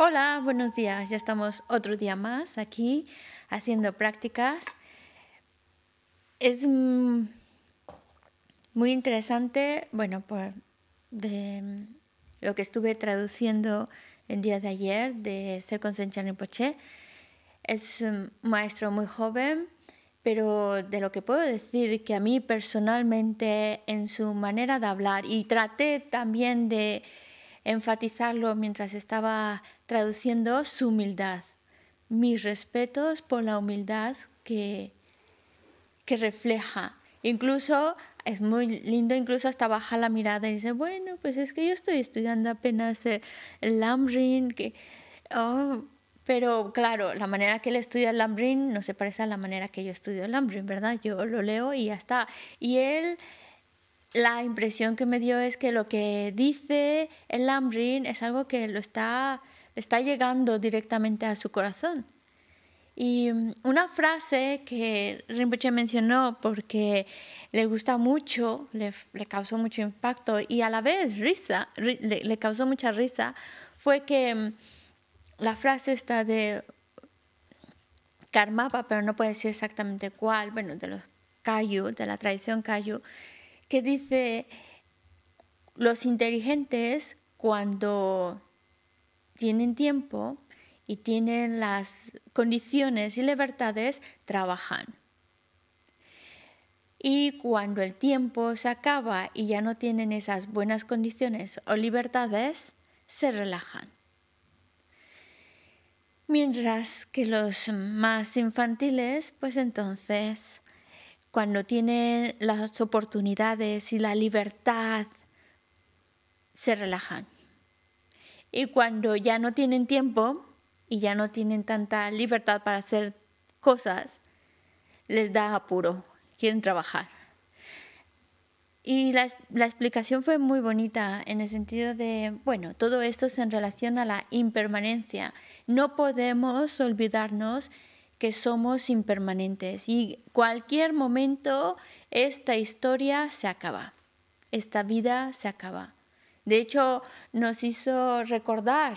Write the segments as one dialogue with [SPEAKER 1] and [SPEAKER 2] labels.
[SPEAKER 1] Hola, buenos días. Ya estamos otro día más aquí haciendo prácticas. Es mm, muy interesante, bueno, por de mm, lo que estuve traduciendo el día de ayer de Serkon y Poché. Es mm, un maestro muy joven, pero de lo que puedo decir que a mí personalmente en su manera de hablar y traté también de enfatizarlo mientras estaba traduciendo su humildad. Mis respetos por la humildad que, que refleja. Incluso es muy lindo, incluso hasta baja la mirada y dice, bueno, pues es que yo estoy estudiando apenas eh, el Lambrin, que... Oh, pero claro, la manera que él estudia el Lambrin no se parece a la manera que yo estudio el Lambrin, ¿verdad? Yo lo leo y ya está. Y él la impresión que me dio es que lo que dice el Lambrin es algo que lo está, está llegando directamente a su corazón. Y mm, una frase que Rinpoche mencionó porque le gusta mucho, le, causó mucho impacto y a la vez risa, le, causó mucha risa, fue que mm, la frase está de Karmapa, pero no puede decir exactamente cuál, bueno, de los Kayu, de la tradición Kayu, que dice, los inteligentes cuando tienen tiempo y tienen las condiciones y libertades, trabajan. Y cuando el tiempo se acaba y ya no tienen esas buenas condiciones o libertades, se relajan. Mientras que los más infantiles, pues entonces cuando tienen las oportunidades y la libertad, se relajan. Y cuando ya no tienen tiempo y ya no tienen tanta libertad para hacer cosas, les da apuro, quieren trabajar. Y la, la, explicación fue muy bonita en el sentido de, bueno, todo esto es en relación a la impermanencia. No podemos olvidarnos que somos impermanentes y cualquier momento esta historia se acaba, esta vida se acaba. De hecho, nos hizo recordar,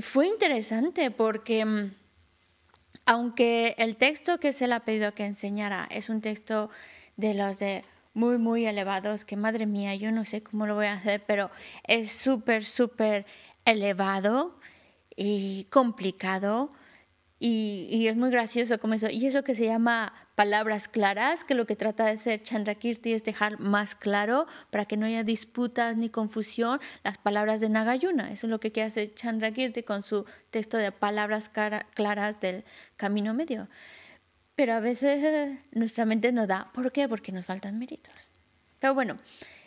[SPEAKER 1] fue interesante porque mm, aunque el texto que se le ha pedido que enseñara es un texto de los de muy, muy elevados, que madre mía, yo no sé cómo lo voy a hacer, pero es súper, súper elevado y complicado. Y, es muy gracioso como eso. Y eso que se llama palabras claras, que lo que trata de hacer Chandrakirti es dejar más claro para que no haya disputas ni confusión las palabras de Nagayuna. Eso es lo que quiere hacer Chandrakirti con su texto de palabras claras del camino medio. Pero a veces eh, nuestra mente no da, ¿por qué? Porque nos faltan méritos. Pero bueno,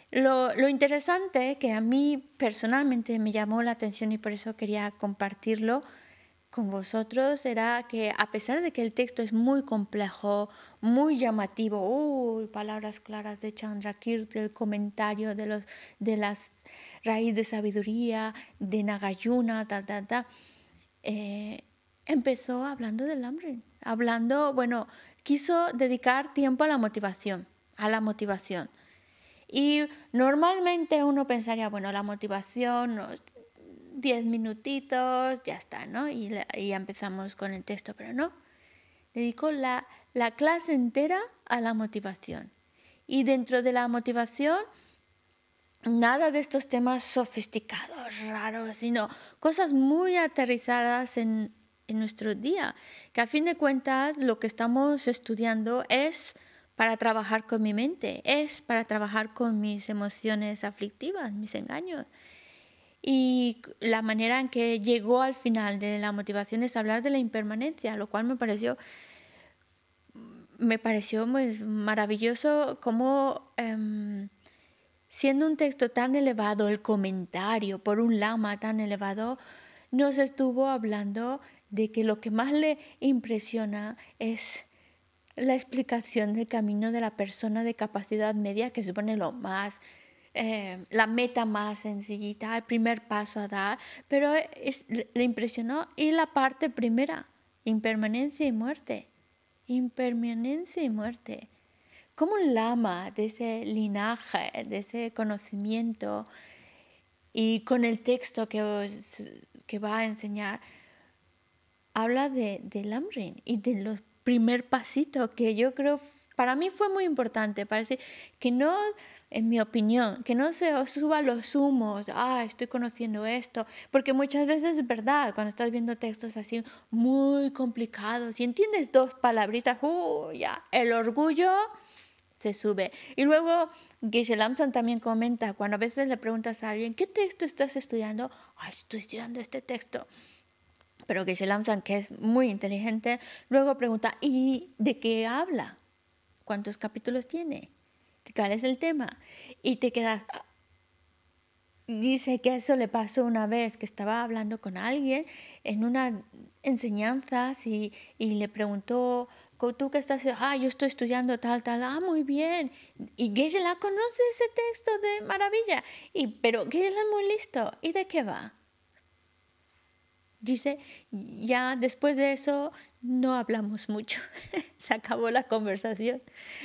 [SPEAKER 1] lo, lo, interesante que a mí personalmente me llamó la atención y por eso quería compartirlo con vosotros era que a pesar de que el texto es muy complejo, muy llamativo, palabras claras de Chandrakirti, el comentario de, los, de las raíces de sabiduría, de Nagayuna, ta, eh, empezó hablando del hambre, hablando, bueno, quiso dedicar tiempo a la motivación, a la motivación. Y normalmente uno pensaría, bueno, la motivación, 10 minutitos, ya está, ¿no? Y, empezamos con el texto, pero no. Dedico la, clase entera a la motivación. Y dentro de la motivación, nada de estos temas sofisticados, raros, sino cosas muy aterrizadas en nuestro día, que a fin de cuentas lo que estamos estudiando es para trabajar con mi mente, es para trabajar con mis emociones aflictivas, mis engaños, y la manera en que llegó al final de la motivación es hablar de la impermanencia, lo cual me pareció, me pareció pues, maravilloso como... Em, siendo un texto tan elevado, el comentario por un lama tan elevado, nos estuvo hablando de que lo que más le impresiona es la explicación del camino de la persona de capacidad media, que supone lo más Em, la meta más sencillita, el primer paso a dar, pero es, le impresionó y la parte primera, impermanencia y muerte, impermanencia y muerte. Como un lama de ese linaje, de ese conocimiento y con el texto que, que va a enseñar, habla de, del y de los primer pasitos que yo creo para mí fue muy importante, parece que no, en mi opinión, que no se os suba los humos, ah, estoy conociendo esto, porque muchas veces es verdad, cuando estás viendo textos así muy complicados y entiendes dos palabritas, uh, el orgullo se sube. Y luego Gisela lanzan también comenta, cuando a veces le preguntas a alguien, ¿qué texto estás estudiando? Ay, estoy estudiando este texto pero que lanzan que es muy inteligente, luego pregunta, ¿y de qué habla? ¿Cuántos capítulos tiene? ¿Cuál es el tema? Y te quedas... Ah". Dice que eso le pasó una vez que estaba hablando con alguien en una enseñanza y, y le preguntó, tú qué estás, ah, yo estoy estudiando tal, tal, ah, muy bien. Y ella la conoce ese texto de maravilla, y, pero geshe es muy listo. ¿Y de qué va? dice, ya después de eso no hablamos mucho, se acabó la conversación.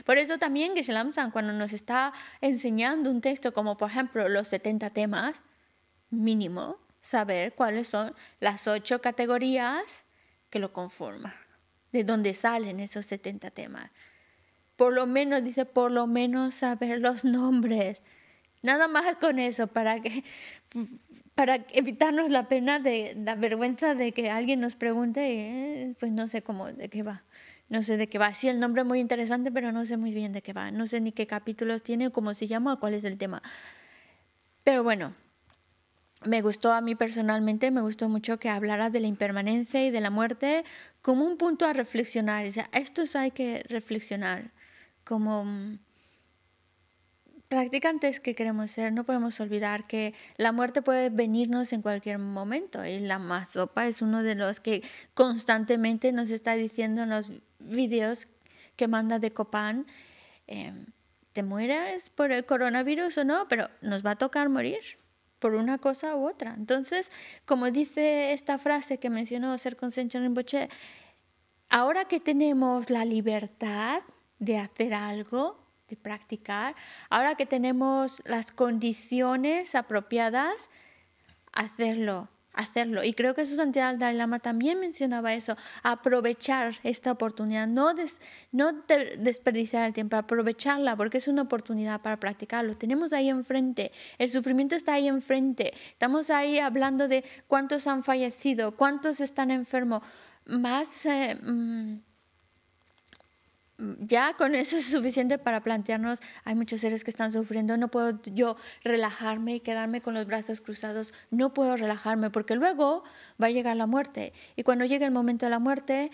[SPEAKER 1] Por eso también que San cuando nos está enseñando un texto como por ejemplo los 70 temas, mínimo saber cuáles son las ocho categorías que lo conforman, de dónde salen esos 70 temas. Por lo menos, dice, por lo menos saber los nombres. Nada más con eso, para que para evitarnos la pena de la vergüenza de que alguien nos pregunte, eh, pues no sé cómo, de qué va. No sé de qué va. Sí, el nombre es muy interesante, pero no sé muy bien de qué va. No sé ni qué capítulos tiene, cómo se llama, cuál es el tema. Pero bueno, me gustó a mí personalmente, me gustó mucho que hablara de la impermanencia y de la muerte como un punto a reflexionar. O sea, estos hay que reflexionar como mm, practicantes que queremos ser, no podemos olvidar que la muerte puede venirnos en cualquier momento y la mazopa es uno de los que constantemente nos está diciendo en los vídeos que manda de Copán, em, te mueras por el coronavirus o no, pero nos va a tocar morir por una cosa u otra. Entonces, como dice esta frase que mencionó Ser en Rinpoche, ahora que tenemos la libertad de hacer algo, este, practicar. Ahora que tenemos las condiciones apropiadas, hacerlo, hacerlo. Y creo que su Santidad Dalai Lama también mencionaba eso, aprovechar esta oportunidad, no, no desperdiciar el tiempo, aprovecharla porque es una oportunidad para practicarlo. Tenemos ahí enfrente, el sufrimiento está ahí enfrente, estamos ahí hablando de cuántos han fallecido, cuántos están enfermos, más... Eh, mm, ya con eso es suficiente para plantearnos, hay muchos seres que están sufriendo, no puedo yo relajarme y quedarme con los brazos cruzados, no puedo relajarme porque luego va a llegar la muerte. Y cuando llegue el momento de la muerte,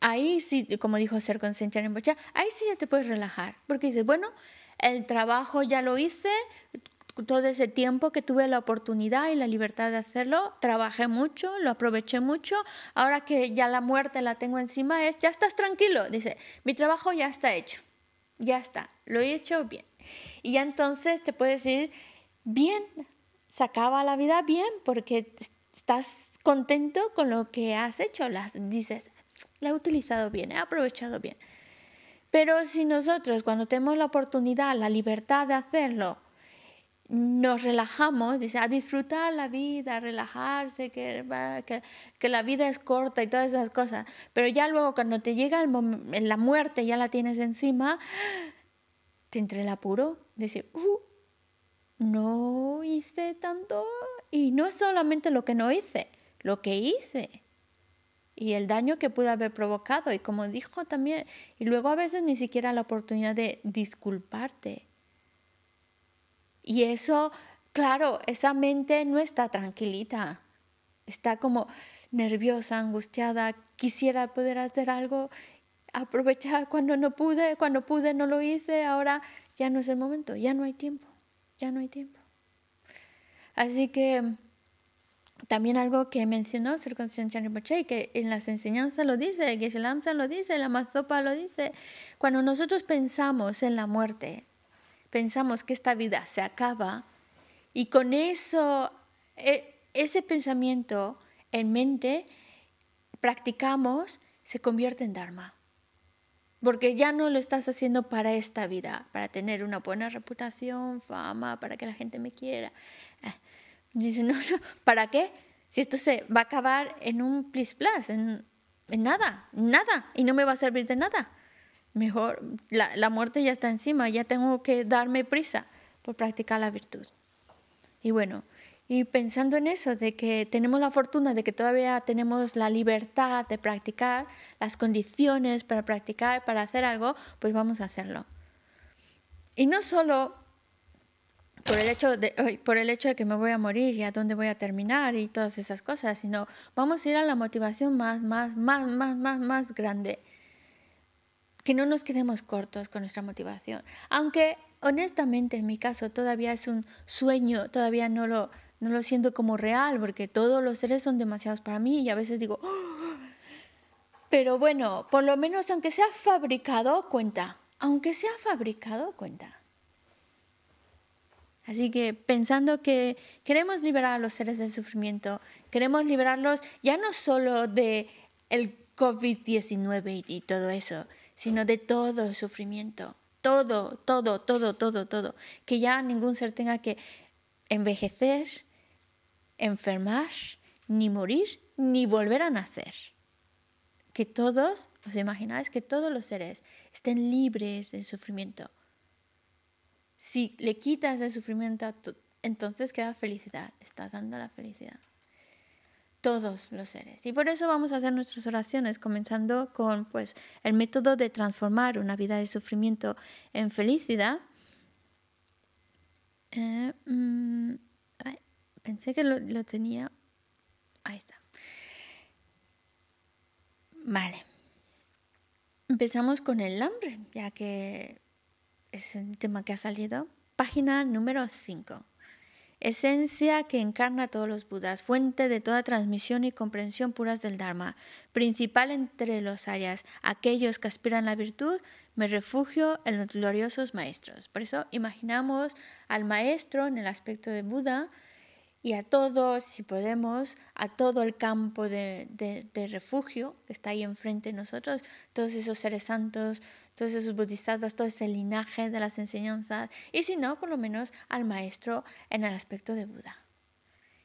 [SPEAKER 1] ahí sí, como dijo Ser en Bocha, ahí sí ya te puedes relajar porque dices, bueno, el trabajo ya lo hice, todo ese tiempo que tuve la oportunidad y la libertad de hacerlo, trabajé mucho, lo aproveché mucho, ahora que ya la muerte la tengo encima, es, ya estás tranquilo, dice, mi trabajo ya está hecho, ya está, lo he hecho bien. Y ya entonces te puedes ir bien, sacaba la vida bien porque estás contento con lo que has hecho, las dices, la he utilizado bien, he aprovechado bien. Pero si nosotros cuando tenemos la oportunidad, la libertad de hacerlo, nos relajamos, dice, a ah, disfrutar la vida, a relajarse, que, que, la vida es corta y todas esas cosas. Pero ya luego cuando te llega la muerte, ya la tienes encima, te entre el apuro, dice uh, no hice tanto. Y no es solamente lo que no hice, lo que hice y el daño que pude haber provocado. Y como dijo también, y luego a veces ni siquiera la oportunidad de disculparte y eso, claro, esa mente no está tranquilita, está como nerviosa, angustiada, quisiera poder hacer algo, aprovechar cuando no pude, cuando pude no lo hice, ahora ya no es el momento, ya no hay tiempo, ya no hay tiempo. Así que también algo que mencionó Sir Rinpoche, que en las enseñanzas lo dice, Geshe Lamsa lo dice, la Mazopa lo dice, cuando nosotros pensamos en la muerte, pensamos que esta vida se acaba y con eso, e, ese pensamiento en mente, practicamos, se convierte en Dharma. Porque ya no lo estás haciendo para esta vida, para tener una buena reputación, fama, para que la gente me quiera. Eh, dice, no, no, ¿para qué? Si esto se va a acabar en un plis plas, en, en nada, nada, y no me va a servir de nada. Mejor, la, la muerte ya está encima, ya tengo que darme prisa por practicar la virtud. Y bueno, y pensando en eso, de que tenemos la fortuna de que todavía tenemos la libertad de practicar, las condiciones para practicar, para hacer algo, pues vamos a hacerlo. Y no solo por el hecho de, por el hecho de que me voy a morir y a dónde voy a terminar y todas esas cosas, sino vamos a ir a la motivación más, más, más, más, más, más grande que no nos quedemos cortos con nuestra motivación. Aunque honestamente en mi caso todavía es un sueño, todavía no lo, no lo siento como real, porque todos los seres son demasiados para mí y a veces digo, ¡Oh!". pero bueno, por lo menos aunque sea fabricado, cuenta. Aunque sea fabricado, cuenta. Así que pensando que queremos liberar a los seres del sufrimiento, queremos liberarlos ya no solo de el COVID-19 y todo eso, sino de todo sufrimiento, todo, todo, todo, todo, todo, que ya ningún ser tenga que envejecer, enfermar, ni morir, ni volver a nacer. Que todos, os imagináis que todos los seres estén libres del sufrimiento. Si le quitas el sufrimiento, entonces queda felicidad, estás dando la felicidad todos los seres. Y por eso vamos a hacer nuestras oraciones, comenzando con pues, el método de transformar una vida de sufrimiento en felicidad. Eh, mm, pensé que lo, lo tenía. Ahí está. Vale. Empezamos con el hambre, ya que es el tema que ha salido. Página número 5 esencia que encarna a todos los Budas, fuente de toda transmisión y comprensión puras del Dharma, principal entre los áreas aquellos que aspiran la virtud, me refugio en los gloriosos maestros. Por eso imaginamos al maestro en el aspecto de Buda y a todos, si podemos, a todo el campo de, de, de refugio que está ahí enfrente de nosotros, todos esos seres santos, entonces esos budistas todo ese linaje de las enseñanzas, y si no, por lo menos al maestro en el aspecto de Buda.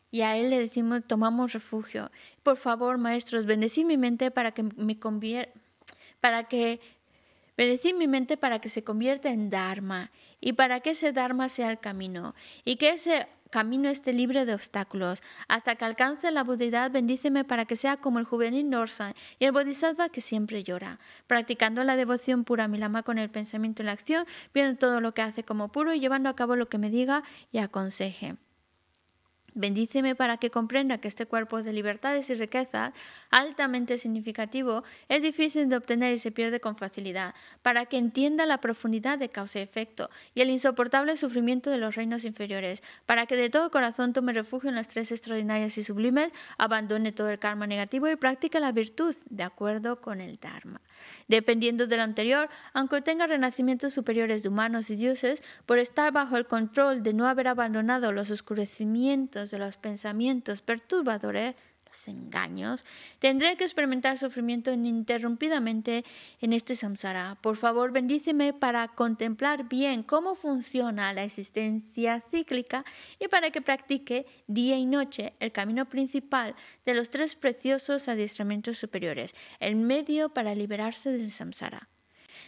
[SPEAKER 1] Y a él le decimos, tomamos refugio. Por favor, maestros, bendecid mi mente para que me convierta, para que, bendecid mi mente para que se convierta en Dharma y para que ese Dharma sea el camino y que ese camino esté libre de obstáculos. Hasta que alcance la budidad, bendíceme para que sea como el juvenil Norsan y el bodhisattva que siempre llora. Practicando la devoción pura a mi lama con el pensamiento y la acción, viendo todo lo que hace como puro y llevando a cabo lo que me diga y aconseje. Bendíceme para que comprenda que este cuerpo de libertades y riquezas, altamente significativo, es difícil de obtener y se pierde con facilidad, para que entienda la profundidad de causa y efecto y el insoportable sufrimiento de los reinos inferiores, para que de todo corazón tome refugio en las tres extraordinarias y sublimes, abandone todo el karma negativo y practique la virtud de acuerdo con el Dharma. Dependiendo de lo anterior, aunque tenga renacimientos superiores de humanos y dioses, por estar bajo el control de no haber abandonado los oscurecimientos de los pensamientos perturbadores, los engaños, tendré que experimentar sufrimiento ininterrumpidamente en este samsara. Por favor, bendíceme para contemplar bien cómo funciona la existencia cíclica y para que practique día y noche el camino principal de los tres preciosos adiestramientos superiores, el medio para liberarse del samsara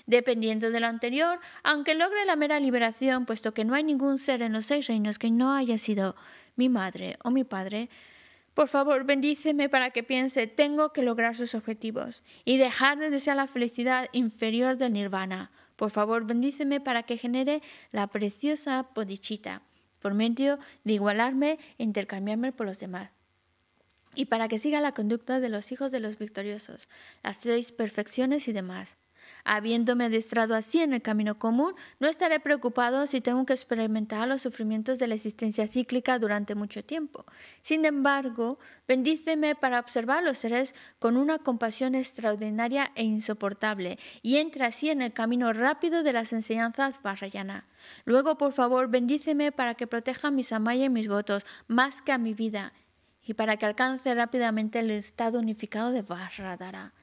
[SPEAKER 1] dependiendo de lo anterior, aunque logre la mera liberación, puesto que no hay ningún ser en los seis reinos que no haya sido mi madre o mi padre, por favor, bendíceme para que piense, tengo que lograr sus objetivos y dejar de desear la felicidad inferior del nirvana. Por favor, bendíceme para que genere la preciosa podichita, por medio de igualarme e intercambiarme por los demás y para que siga la conducta de los hijos de los victoriosos, las seis perfecciones y demás. Habiéndome adiestrado así en el camino común, no estaré preocupado si tengo que experimentar los sufrimientos de la existencia cíclica durante mucho tiempo. Sin embargo, bendíceme para observar los seres con una compasión extraordinaria e insoportable, y entra así en el camino rápido de las enseñanzas Vajrayana. Luego, por favor, bendíceme para que proteja mis amayas y mis votos, más que a mi vida, y para que alcance rápidamente el estado unificado de Barradara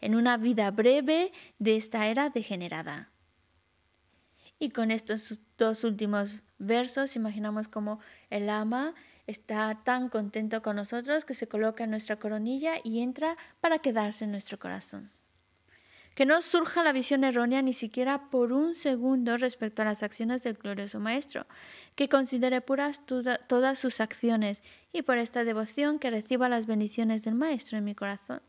[SPEAKER 1] en una vida breve de esta era degenerada. Y con estos dos últimos versos imaginamos cómo el ama está tan contento con nosotros que se coloca en nuestra coronilla y entra para quedarse en nuestro corazón. Que no surja la visión errónea ni siquiera por un segundo respecto a las acciones del glorioso Maestro, que considere puras todas sus acciones y por esta devoción que reciba las bendiciones del Maestro en mi corazón.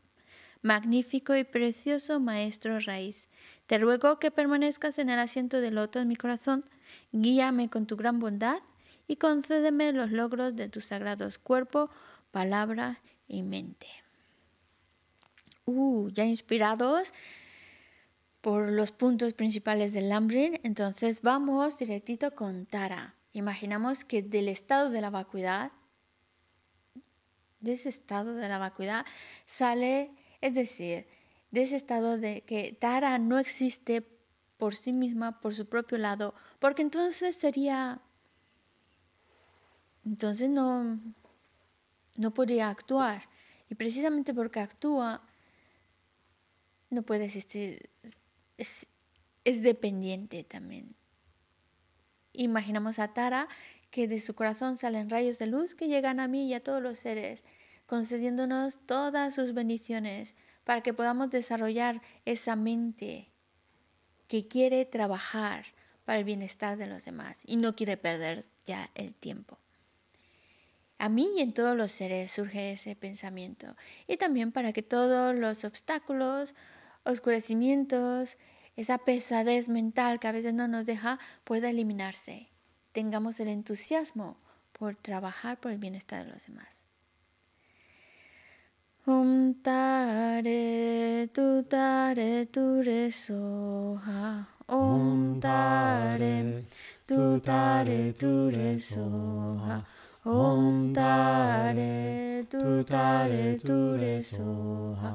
[SPEAKER 1] Magnífico y precioso Maestro Raíz, te ruego que permanezcas en el asiento del loto en mi corazón, guíame con tu gran bondad y concédeme los logros de tus sagrados cuerpo, palabra y mente. Uh, ya inspirados por los puntos principales del Lambrin, entonces vamos directito con Tara. Imaginamos que del estado de la vacuidad, de ese estado de la vacuidad, sale es decir, de ese estado de que Tara no existe por sí misma, por su propio lado, porque entonces sería... Entonces no, no podría actuar. Y precisamente porque actúa, no puede existir. Es, es dependiente también. Imaginamos a Tara que de su corazón salen rayos de luz que llegan a mí y a todos los seres concediéndonos todas sus bendiciones para que podamos desarrollar esa mente que quiere trabajar para el bienestar de los demás y no quiere perder ya el tiempo. A mí y en todos los seres surge ese pensamiento. Y también para que todos los obstáculos, oscurecimientos, esa pesadez mental que a veces no nos deja pueda eliminarse. Tengamos el entusiasmo por trabajar por el bienestar de los demás. Om Tare Tu Tare Tu Re Soha Om
[SPEAKER 2] Tare Tu Tare Tu Re Soha Om Tare Tu Tare Tu Re Soha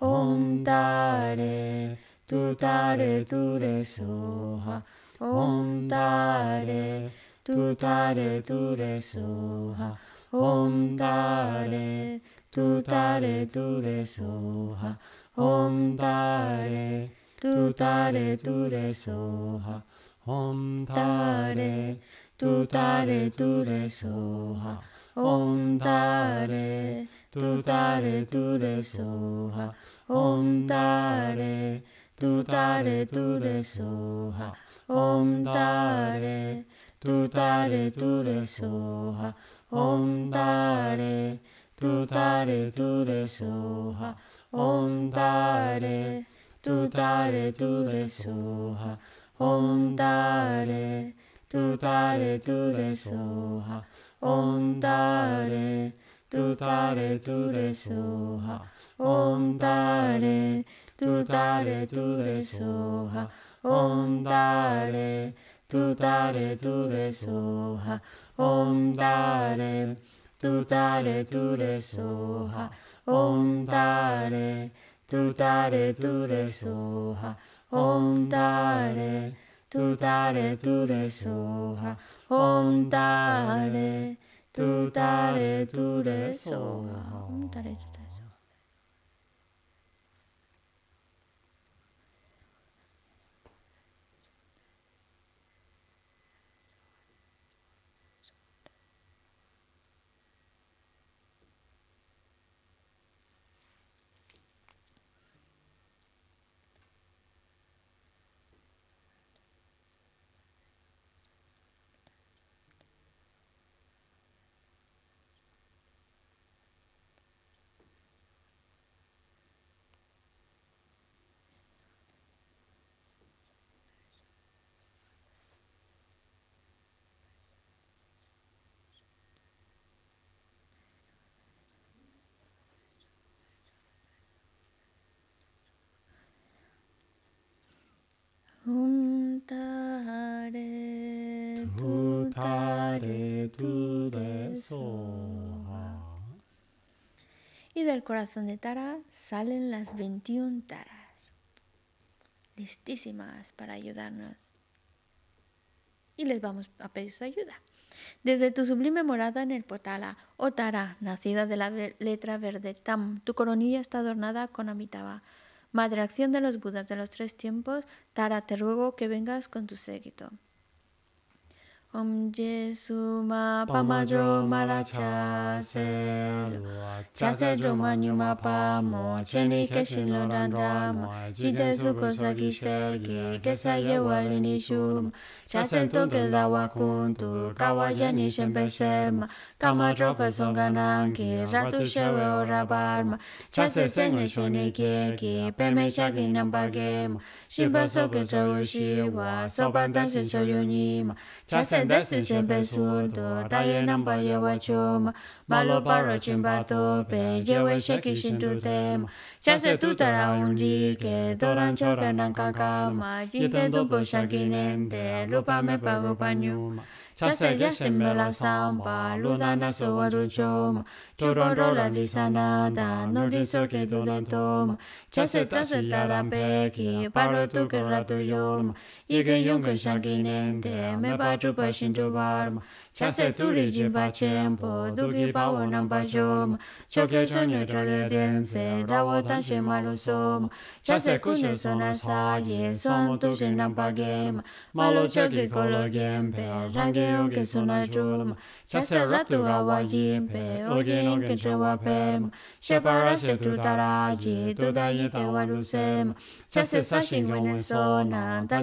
[SPEAKER 2] Om Tare Tu Tare Tu Re Soha Om Tare Tu Tare Tu Re Soha Om Tare tu tare tu re soha om tare tu tare tu re soha om tare tu tare tu re soha om tare tu tare tu re soha om tare tu tare tu re soha om tare tu tare tu re soha om tare tu tare tu re soha om tare tu tare tu re soha om tare tu tare tu re soha om tare tu tare tu re soha om tare tu tare tu re soha om tare tu tare tu re soha om tare tu tu tare tare re soha om 두 달에 둘에 소하 옴 달에 두 달에 둘에 소하 옴 달에 두 달에 둘에 소하 옴 달에 두 달에 둘에 소하 옴
[SPEAKER 1] 달에 Y del corazón de Tara salen las 21 taras, listísimas para ayudarnos. Y les vamos a pedir su ayuda. Desde tu sublime morada en el Potala, oh Tara, nacida de la letra verde Tam, tu coronilla está adornada con Amitabha. Madre acción de los Budas de los tres tiempos, Tara, te ruego que vengas con
[SPEAKER 2] tu séquito.
[SPEAKER 1] Om Jesu ma pa ma jo ma
[SPEAKER 2] la cha se lo cha se jo ma nyu ma pa mo che ni ke shi lo dan da ma ji de su ko sa ki se ke ke sa ye wa li ni shu ma
[SPEAKER 1] cha se to ke
[SPEAKER 2] da wa kun tu ka wa ja ni shen pe se ma ka ma jo pe so ga na ke ra tu she we o ra bar ma
[SPEAKER 1] cha se se ne
[SPEAKER 2] shi ni ke ke pe me sha ki nam pa ge ma
[SPEAKER 1] shi pe so ke cha
[SPEAKER 2] wo shi wa so pa dan shen cho yu ni ma cha se dasi sempe sunto, taye namba ye wachoma,
[SPEAKER 1] malo paro
[SPEAKER 2] chimba tope, ye we sin tu tema, chase tutara unji ke, doran chore nan kakama, jinte dupo shankinente, lupa me pago pañuma,
[SPEAKER 1] Chase ya se me la zampa,
[SPEAKER 2] luda na so waru choma, rola sanada, no diso que tu le toma, chaseta seta dampe ki paro tu kara tu yorma yige yunga shangi nende me pa chupa shintu barma
[SPEAKER 1] chase tu ri jimba
[SPEAKER 2] chempo dugi pawo namba jorma choke shonyo trole dense rawo tanshe malu soma chase kushe sona saye son tu shin namba gema malu choke kolo gempe range yunga sona jorma chase ratu awa yimpe oge yunga trewa pema shepara shetu taraji tu dayi Tawarusem, chase sa shing wen so na da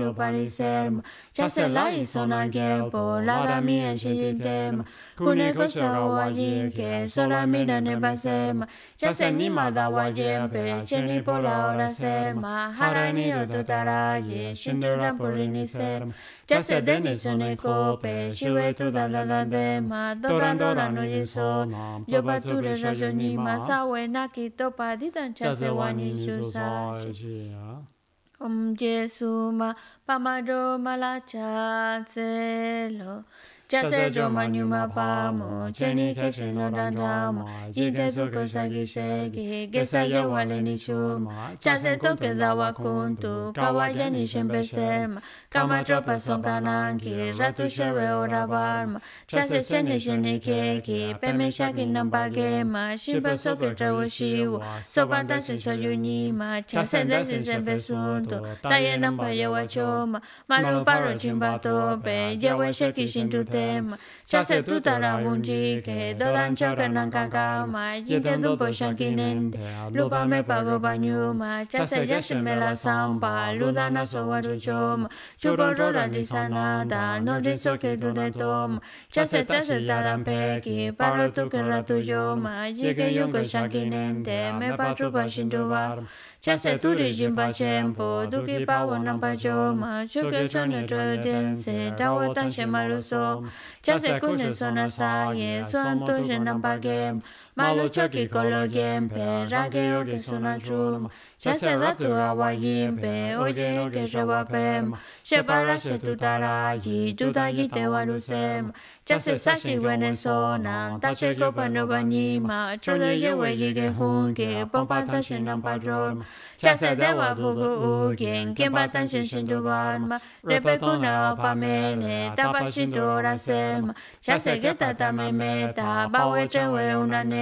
[SPEAKER 2] no parisem, chaselai sonagem, polarami enchitem, kuneko sawajin, ke na solamina nebasem, chasenima dawajem, pecheni pola orasem, harani ototaraji, shindura purinisem,
[SPEAKER 1] chasedeni
[SPEAKER 2] soneko, peshiwetu dadadadema, dodan dodan ujisom, yobature rajonima,
[SPEAKER 1] sawenaki topa didan chasewani susaji. Om Jesu ma pamado malacha Lo. Chase Roma
[SPEAKER 2] Nyuma Pamo, Cheni Kese No Dandamo, Jite Soko Sagi Segi, Gesa ni Nishuma, Chase Toke da Dawa Kuntu, ni Shembe Selma, Kama Tropa Sonkananki, Ratu Shewe Ora Barma, Chase Shene Shene Keki, Peme Shaki Namba Gema, Shimba
[SPEAKER 1] Soko Trawo Shiwa, Sobanda Se Soyu Nima, Chase Desi Zembe Sunto, Taye Namba ye wachoma, Maru Paro Chimba Tope, Yewe Sheki
[SPEAKER 2] Shintute, zema, txazetuta laguntzik edo dantxoker nankaka ma, du poxankin ente, lupa merpago bainu ma, txaze jasen bela zampa, ludan azo barru txoma, txuporro ladri zana da, nolri zoke dure toma, txaze peki, parrotu kerratu joma, jike joko xankin ente, merpatru baxindu barma, chase tu ri jin ba chen po du ki pa wo nam Malochokiko lo yempe, raqueo, que sonachum, chaserratu awa yimpe, oye que rawapem, va tutarayi, tutayi te warusem, chase sashi zona, tache copa no bañima, chode yewe yige hunke, pompa tache nam padrom, chase dewa bugu ugen, quien batan shen shen dubanma, repekuna opamene, tapashin dorasem, chase geta tamemeta, bawe una ne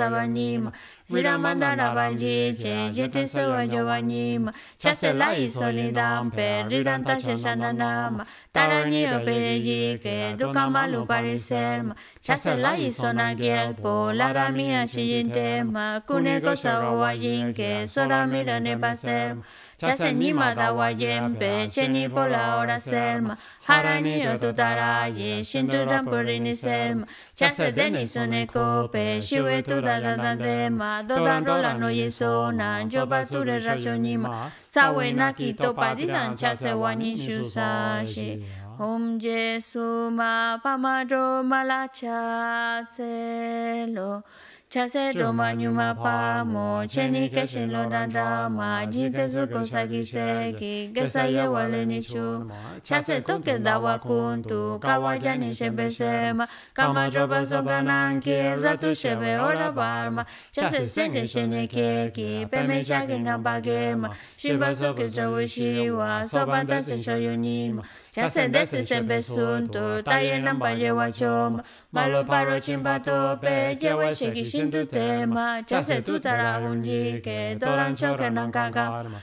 [SPEAKER 1] sabanim,
[SPEAKER 2] Viramandana Banji, Jete Seva la Chaselai Solidam, Periranta Sheshananam, Tarani que
[SPEAKER 1] Parisem, Sonagiel, Mia Kuneko que Mirane Basem, Txasen nima daua jenpe, txeni pola ora zelma, jara yo tutara aie, xintu rampurri nizelma. den izuneko pe, xiuetu da da da dema, dodan rola noie zona, jo raso nima, zaue nakito padidan txase guan Om Jesu ma pamadro malachatzelo, chase doma nyuma pa mo cheni kashin lo dan da ma jin te zu ko sa gi se
[SPEAKER 2] ki gesa ye wale ni chu chase to ke da wa kun tu ka wa ja ni she be se ma ka ma jo ba so ga nan ki ra tu she be ora bar ma chase sen de she ne ke ki pe me sha ge na ba ge ma shi ba so ke jo shi wa so ba da se sho yo ni ma 加三代四三倍速度，大雁南巴也挖穷，马路巴罗青巴多贝，也挖些给新土特嘛，加三土达拉乌尼给多兰乔克南嘎嘎嘛。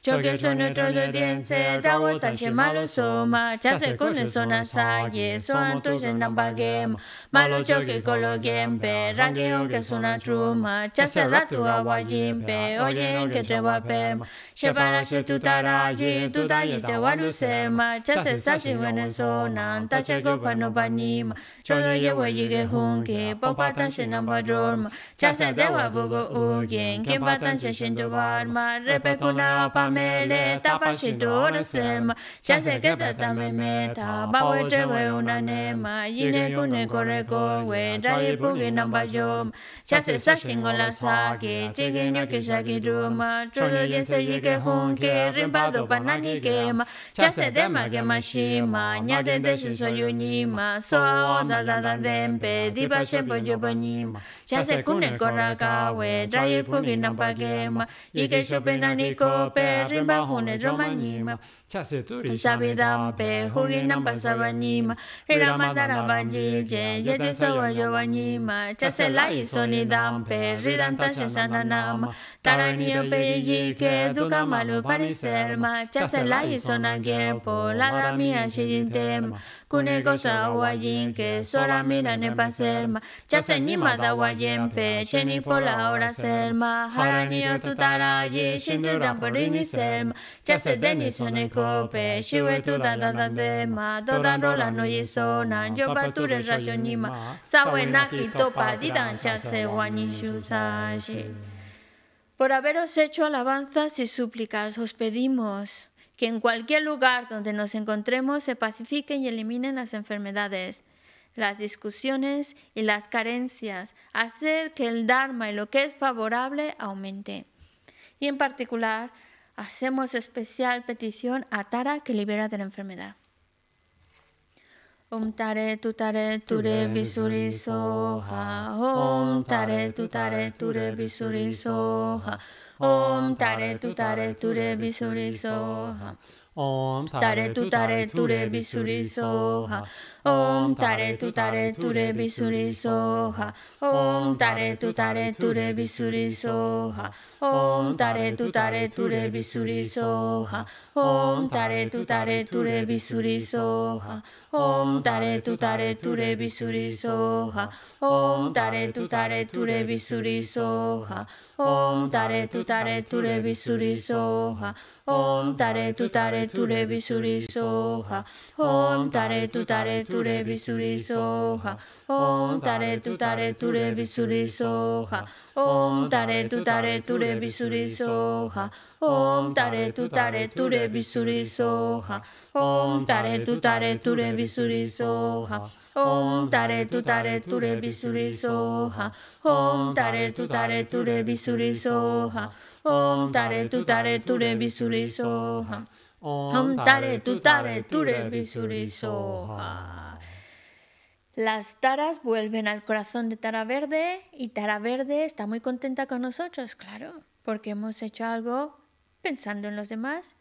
[SPEAKER 1] Choke son sono de gli odienze, da malo soma, c'è con le sono assaglie, son y en la ma lo que con lo ghiempe,
[SPEAKER 2] raggio que es una truma, c'è se la tua oye que que te va per, para si tu raggi, tu gli te va l'usema,
[SPEAKER 1] c'è se sa se ve ne anta che panima, c'è lo che que che popa tanche non va
[SPEAKER 2] giorma, c'è se te va buco ughi, con la me le tapa și doresem Chase ke ta ta me me ta ba we te we una ne ma yine ku ne ko re ko we da ye pu ge nam ba yo Chase sa shin go la sa ke che ge ne ke sha ge du ma chu lo ge se ye ke hon ke rim ba do pa na ni ke ma Chase de ma ge ma shi ma nya de de shi so yu
[SPEAKER 1] ni ma so da da da dem pe di ba chen po jo ba ni ma Chase ku ne ko ra ka we da ye pu ge nam ba ge ma ye ke cho pe na ni ko pe 人把红的，人把泥嘛。Sabidampe, Huginam Pasavanima, Hiramadaravani, Yeti Sawayovanima, Chaselai Sonidampe, Ridanta Shashananama, Taranio Periyike, Dukamalu Pariselma, Chaselai Sonagempo, Ladamia Shirintem, Kuneko Sawayinke, Sora Mirane Paselma, Chasenima
[SPEAKER 2] Dawayempe, Chenipola Ora Selma,
[SPEAKER 1] Haranio Tutarayi,
[SPEAKER 2] Shinjuramporini Selma, Chasedenisoneko
[SPEAKER 1] por haberos hecho alabanzas y súplicas os pedimos que en cualquier lugar donde nos encontremos se pacifiquen y eliminen las enfermedades las discusiones y las carencias, hacer que el Dharma y lo que es favorable aumente. Y en particular, Hacemos especial petición a Tara que libera de la enfermedad. Om tare tu tare ture bisuri soha. Om tare tu tare ture bisuri soha. Om tare tu tare ture bisuri tu soha.
[SPEAKER 2] ओम तारे तू तारे तुरे बिसुरी
[SPEAKER 1] सोहा ओम तारे तू तारे तुरे बिसुरी सोहा ओम तारे तू तारे तुरे बिसुरी सोहा ओम तारे तू तारे तुरे बिसुरी सोहा ओम तारे तू तारे तुरे बिसुरी सोहा ओम तारे तू तारे तुरे बिसुरी सोहा ओम तारे तू तारे तुरे बिसुरी सोहा ओम तारे तु तारे तुरे बिसुरी सोहा ओम तारे तु तारे तुरे बिसुरी सोहा ओम तारे तु तारे तुरे बिसुरी सोहा ओम तारे तु तारे तुरे बिसुरी सोहा ओम तारे तु तारे तुरे बिसुरी सोहा ओम तारे तु तारे तुरे बिसुरी सोहा
[SPEAKER 2] ओम तारे तु
[SPEAKER 1] तारे तुरे बिसुरी Soha Om tare tu tare tu re bisuri soha.
[SPEAKER 2] Om tare tu tare tu re bisuri soha. Om tare tu tare tu re bisuri soha. Om tare tu tare tu re bisuri soha.
[SPEAKER 1] Las taras vuelven al corazón de Tara Verde y Tara Verde está muy contenta con nosotros, claro, porque hemos hecho algo pensando en los demás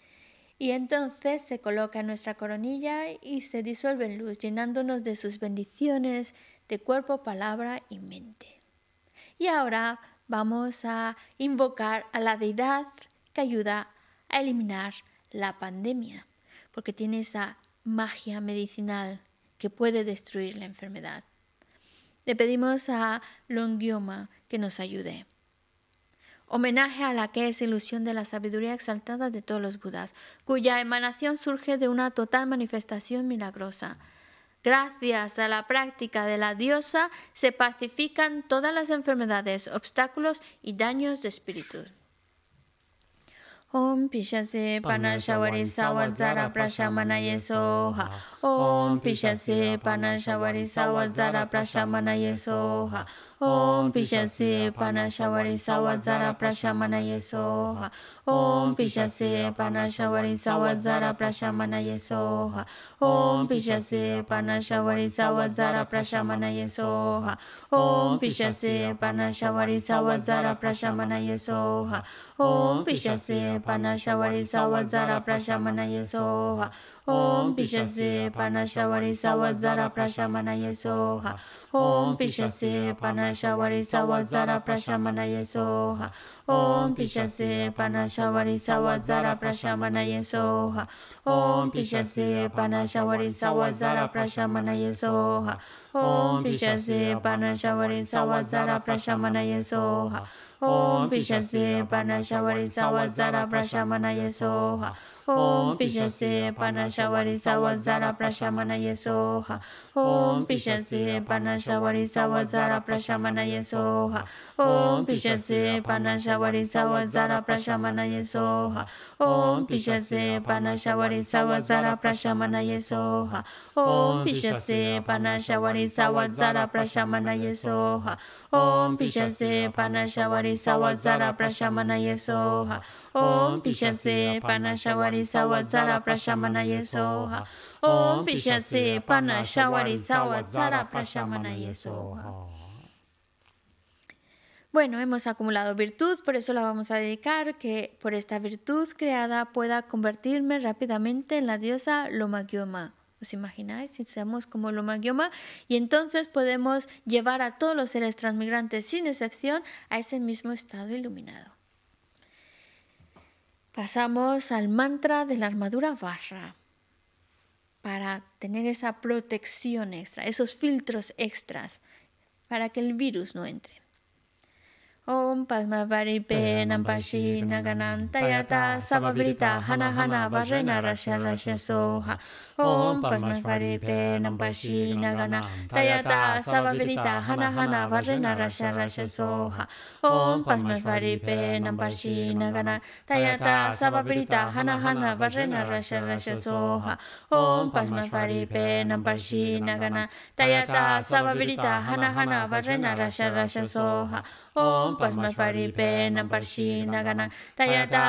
[SPEAKER 1] y entonces se coloca nuestra coronilla y se disuelve en luz, llenándonos de sus bendiciones de cuerpo, palabra y mente. Y ahora vamos a invocar a la deidad que ayuda a eliminar la pandemia, porque tiene esa magia medicinal que puede destruir la enfermedad. Le pedimos a Longioma que nos ayude homenaje a la que es ilusión de la sabiduría exaltada de todos los Budas, cuya emanación surge de una total manifestación milagrosa. Gracias a la práctica de la diosa se pacifican todas las enfermedades, obstáculos y daños de espíritu. ॐ पिशसे पानाशावरी सावध जरा प्रशामनाय सोहा ॐ पिशसे पानाशावरी सावध जरा प्रशामनाय सोहा ॐ पिशसे पानाशावरी सावध जरा प्रशामनाय सोहा ॐ पिशसे पानाशावरी सावध जरा प्रशामनाय सोहा ॐ पिशसे पानाशावरी सावध जरा प्रशामनाय सोहा ॐ पिशसे पानाशावरी
[SPEAKER 2] सावध जरा प्रशामनाय सोहा ॐ पिशसे पनशवरि सवजर प्रशमनय सोह ॐ पिशसे पनशवरि
[SPEAKER 1] सवजर प्रशमनय सोह ॐ पिशसे पनशवरि सवजर प्रशमनय सोह ॐ पिशसे पनशवरि सवजर
[SPEAKER 2] प्रशमनय सोह ॐ पिशसे पनशवरि सवजर प्रशमनय सोह ॐ पिशसे पनशवरि सवजर प्रशमनय
[SPEAKER 1] सोह ॐ पिशसे पन panashawari sawazara prashamanaya soha. Om pishase panashawari sawazara prashamanaya soha.
[SPEAKER 2] Om pishase panashawari sawazara prashamanaya soha. Om pishase panashawari sawazara prashamanaya soha. Om
[SPEAKER 1] pishase panashawari sawazara prashamanaya soha. Om pishase panashawari sawazara prashamanaya soha. Bueno, hemos acumulado virtud, por eso la vamos a dedicar, que por esta virtud creada pueda convertirme rápidamente en la diosa Lomagyoma. ¿Os imagináis si seamos como Lomagyoma? Y entonces podemos llevar a todos los seres transmigrantes, sin excepción, a ese mismo estado iluminado. Pasamos al mantra de la armadura barra para tener esa protección extra, esos filtros extras, para que el virus no entre. Om Padmavaripe Nampashi Nagananta Yata Sababrita Hana Hana Varena Rasha Rasha Soha Om Padmavaripe
[SPEAKER 2] Nampashi Nagananta Yata Sababrita Hana Hana
[SPEAKER 1] Varena Rasha Rasha Soha Om Padmavaripe Nampashi Nagananta Yata Sababrita Hana Hana Varena Rasha Rasha Soha Om Padmavaripe Nampashi Nagananta Yata Sababrita Hana Hana Varena Rasha Rasha Soha Om pas mai pari pen en per xina gana. Talla ta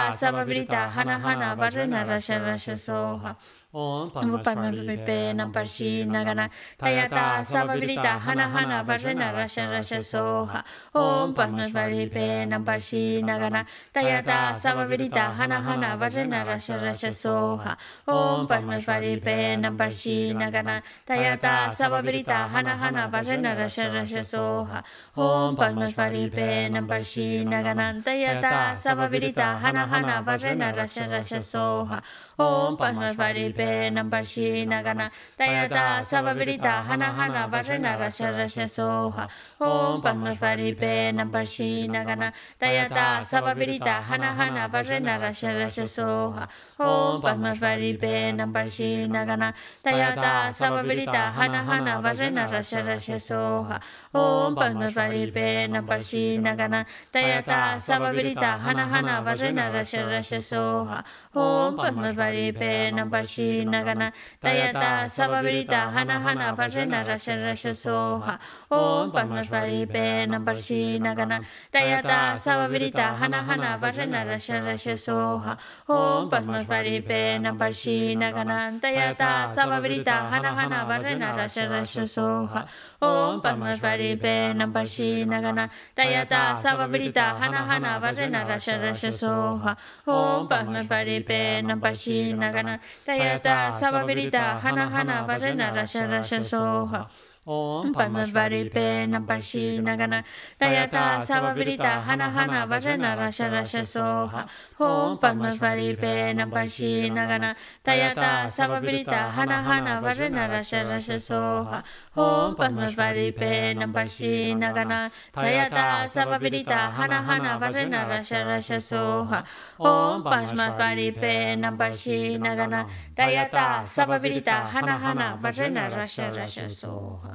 [SPEAKER 1] hana hana varana rasha raixa soha.
[SPEAKER 2] Om pangang Parshinagana pe
[SPEAKER 1] nampar tayata hana hana varjana rasha rasha soha Om pangang Parshinagana pe nampar hana hana Varana rasha rasha soha Om pangang rupi pe nampar Tayata naga Taya hana hana Varana rasha rasha soha
[SPEAKER 2] Om pangang rupi pe nampar Tayata naga Taya hana hana Varana rasha rasha
[SPEAKER 1] soha Om pangang pe nambar shi nagana tayata sabavirita hana hana varana rasha rasha soha om pangna fari pe nambar shi nagana tayata sabavirita hana hana varana rasha rasha soha om pangna fari pe nambar shi nagana tayata sabavirita hana hana varana rasha rasha soha om pangna fari pe nambar shi nagana tayata sabavirita hana hana varana rasha rasha soha Om Pe Nam Parshi Nagana Tayata Sabavirita Hana Hana Varjana Rasha Rasha Soha Om Pe Nam Parshi Nagana Tayata Sabavirita Hana Hana Varjana Rasha Rasha Soha Om Pe Nam Parshi Nagana Tayata Sabavirita Hana Hana Varjana Rasha Rasha Soha Om Padmasvari Benam Parshi Nagana Tayata Savabrita Hana Hana Vajana Rasha Rasha Soha Om Padmasvari Benam Parshi Nagana Tayata Savabrita Hana Hana Vajana Rasha Rasha Soha Om Pamavari Nampashi Nagana Tayata Savavrita Hana Hana Vajana Rasha Rasha Soha Om Pamavari Nampashi Nagana Tayata Savavrita Hana Hana Vajana Rasha Rasha Soha Om Pamavari Nampashi Nagana Tayata Savavrita Hana Hana Vajana Rasha Rasha Soha Om Pamavari Nampashi Nagana Tayata Savavrita Hana Hana Vajana Rasha Rasha
[SPEAKER 2] Soha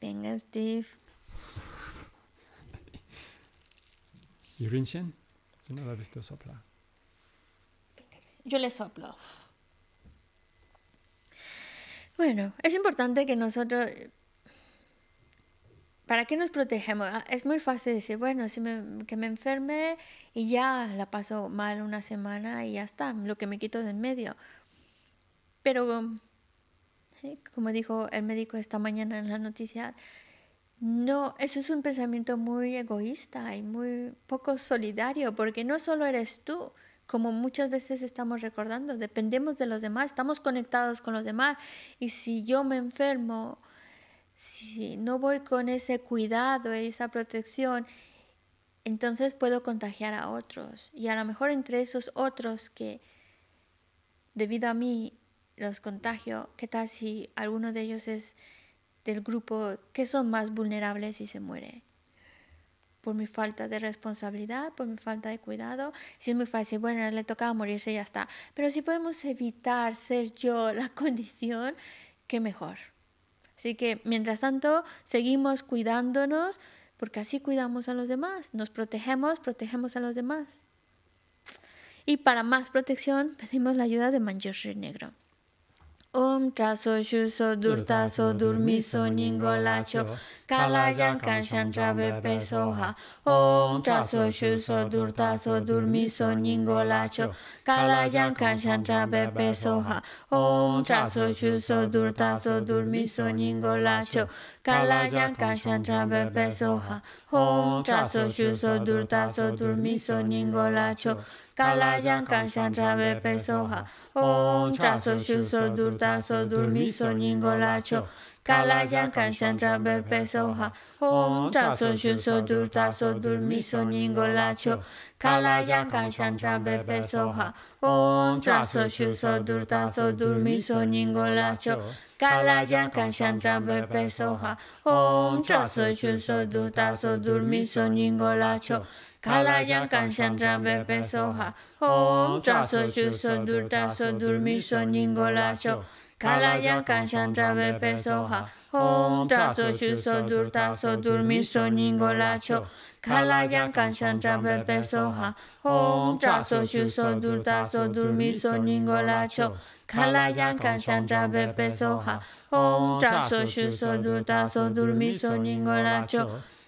[SPEAKER 2] Venga, Steve. ¿Y Rinchen? Yo no la he visto soplar.
[SPEAKER 1] Yo le soplo. Bueno, es importante que nosotros ¿Para qué nos protegemos? Ah, es muy fácil decir, bueno, si me, que me enferme y ya la paso mal una semana y ya está, lo que me quito de en medio. Pero, como dijo el médico esta mañana en la noticia, no, eso es un pensamiento muy egoísta y muy poco solidario, porque no solo eres tú, como muchas veces estamos recordando, dependemos de los demás, estamos conectados con los demás, y si yo me enfermo, si no voy con ese cuidado, y esa protección, entonces puedo contagiar a otros. Y a lo mejor entre esos otros que debido a mí los contagio, ¿qué tal si alguno de ellos es del grupo que son más vulnerables y se muere? Por mi falta de responsabilidad, por mi falta de cuidado. Si es muy fácil, bueno, le tocaba morirse y ya está. Pero si podemos evitar ser yo la condición, qué mejor. Así que, mientras tanto, seguimos cuidándonos porque así cuidamos a los demás, nos protegemos, protegemos a los demás. Y para más protección pedimos la ayuda de Manjushri Negro. Om traso shuso
[SPEAKER 2] durtaso durmiso ningolacho kalajan kanshan trabe pesoha. Om traso shuso durtaso durmiso ningolacho
[SPEAKER 1] kalajan kanshan trabe pesoha. Om traso shuso durtaso durmiso ningolacho kalajan kanshan trabe pesoha.
[SPEAKER 2] Om traso shuso durtaso durmiso
[SPEAKER 1] ningolacho Kalayan kanshan trabe pesoha.
[SPEAKER 2] Om traso shuso
[SPEAKER 1] durtaso durmiso ningolacho. Kalayan kanshan trabe pesoha.
[SPEAKER 2] Om traso shuso durtaso durmiso ningolacho. Kalayan kanshan trabe pesoha. Om traso shuso durtaso durmiso ningolacho. Kalayan kanshan trabe pesoha. Om traso shuso durtaso
[SPEAKER 1] durmiso ningolacho. Kalayan kansan trambe pesoha.
[SPEAKER 2] Om traso chuso durtaso durmiso
[SPEAKER 1] ningolacho. Kalayan kansan trambe pesoha. Om traso chuso durtaso durmiso ningolacho. Kalayan kansan trambe pesoha. Om traso chuso durtaso durmiso ningolacho. Kalayan kansan trambe pesoha. Om traso chuso durtaso durmiso ningolacho.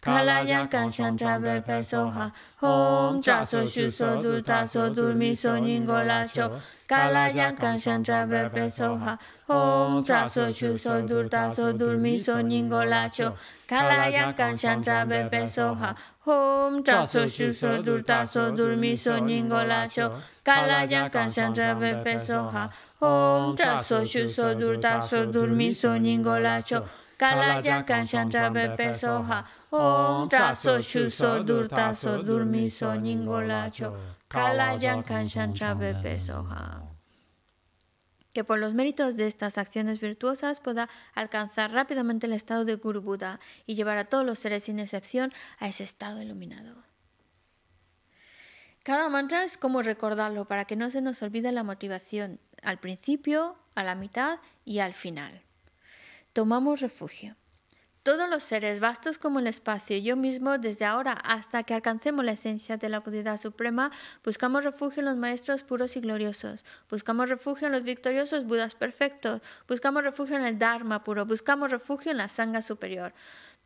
[SPEAKER 1] Kalaya kanchantra pesoha, soha. Om traso so durtaso durmiso ningolacho. Kalaya kanchantra bepe soha.
[SPEAKER 2] Om traso so durtaso durmiso
[SPEAKER 1] ningolacho. Kalaya so bepe pesoha, Om traso so durtaso durmiso ningolacho. Kalaya kanchantra bepe soha.
[SPEAKER 2] Om traso so durtaso durmiso
[SPEAKER 1] ningolacho. Kalayan
[SPEAKER 2] durmiso
[SPEAKER 1] ningolacho. que por los méritos de estas acciones virtuosas pueda alcanzar rápidamente el estado de Guru Buda y llevar a todos los seres sin excepción a ese estado iluminado. Cada mantra es como recordarlo para que no se nos olvide la motivación al principio, a la mitad y al final tomamos refugio. Todos los seres, vastos como el espacio, yo mismo, desde ahora hasta que alcancemos la esencia de la puridad Suprema, buscamos refugio en los maestros puros y gloriosos, buscamos refugio en los victoriosos Budas perfectos, buscamos refugio en el Dharma puro, buscamos refugio en la Sangha superior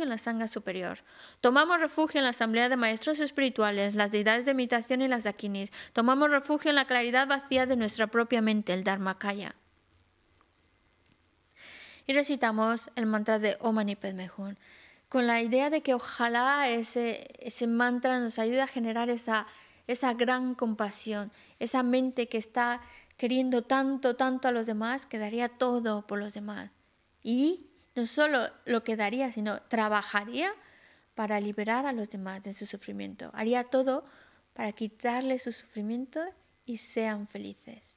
[SPEAKER 1] en la sangre superior. Tomamos refugio en la asamblea de maestros espirituales, las deidades de imitación y las dakinis. Tomamos refugio en la claridad vacía de nuestra propia mente, el Dharmakaya. Y recitamos el mantra de Omani Padme con la idea de que ojalá ese, ese mantra nos ayude a generar esa, esa gran compasión, esa mente que está queriendo tanto, tanto a los demás, que daría todo por los demás. Y no solo lo quedaría, sino trabajaría para liberar a los demás de su sufrimiento. Haría todo para quitarle su sufrimiento y sean felices.